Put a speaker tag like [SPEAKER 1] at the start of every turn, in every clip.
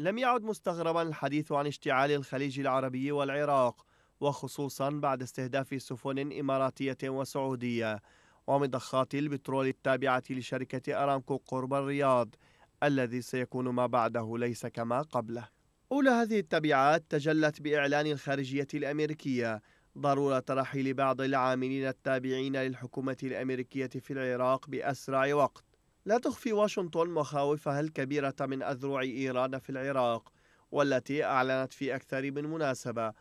[SPEAKER 1] لم يعد مستغربا الحديث عن اشتعال الخليج العربي والعراق وخصوصا بعد استهداف سفن إماراتية وسعودية ومضخات البترول التابعة لشركة أرامكو قرب الرياض الذي سيكون ما بعده ليس كما قبله أولى هذه التبعات تجلت بإعلان الخارجية الأمريكية ضرورة رحيل بعض العاملين التابعين للحكومة الأمريكية في العراق بأسرع وقت لا تخفي واشنطن مخاوفها الكبيرة من أذرع إيران في العراق والتي أعلنت في أكثر من مناسبة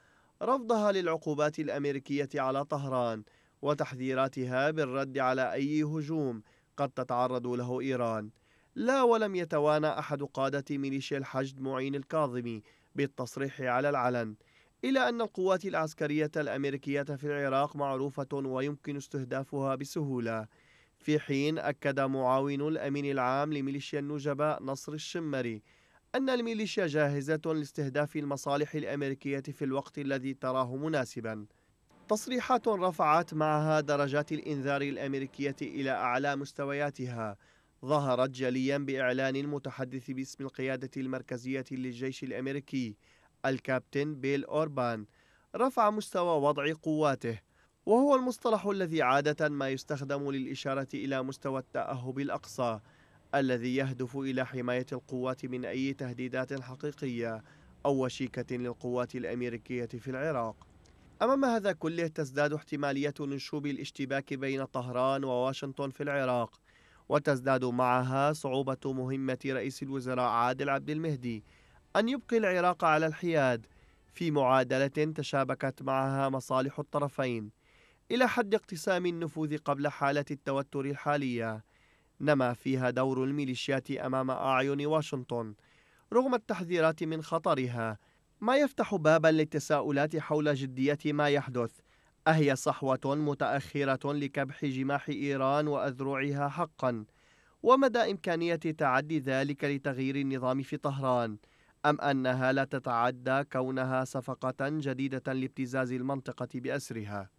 [SPEAKER 1] رفضها للعقوبات الأمريكية على طهران وتحذيراتها بالرد على أي هجوم قد تتعرض له إيران لا ولم يتوانى أحد قادة ميليشيا الحشد معين الكاظمي بالتصريح على العلن إلى أن القوات العسكرية الأمريكية في العراق معروفة ويمكن استهدافها بسهولة في حين أكد معاون الأمين العام لميليشيا النجباء نصر الشمري أن الميليشيا جاهزة لاستهداف المصالح الأمريكية في الوقت الذي تراه مناسبا تصريحات رفعت معها درجات الإنذار الأمريكية إلى أعلى مستوياتها ظهرت جليا بإعلان المتحدث باسم القيادة المركزية للجيش الأمريكي الكابتن بيل أوربان رفع مستوى وضع قواته وهو المصطلح الذي عادة ما يستخدم للإشارة إلى مستوى التأهب الأقصى الذي يهدف إلى حماية القوات من أي تهديدات حقيقية أو وشيكة للقوات الأمريكية في العراق أمام هذا كله تزداد احتمالية نشوب الاشتباك بين طهران وواشنطن في العراق وتزداد معها صعوبة مهمة رئيس الوزراء عادل عبد المهدي أن يبقي العراق على الحياد في معادلة تشابكت معها مصالح الطرفين إلى حد اقتسام النفوذ قبل حالة التوتر الحالية نما فيها دور الميليشيات أمام أعين واشنطن رغم التحذيرات من خطرها ما يفتح بابا للتساؤلات حول جدية ما يحدث أهي صحوة متأخرة لكبح جماح إيران وأذرعها حقا ومدى إمكانية تعدي ذلك لتغيير النظام في طهران أم أنها لا تتعدى كونها صفقة جديدة لابتزاز المنطقة بأسرها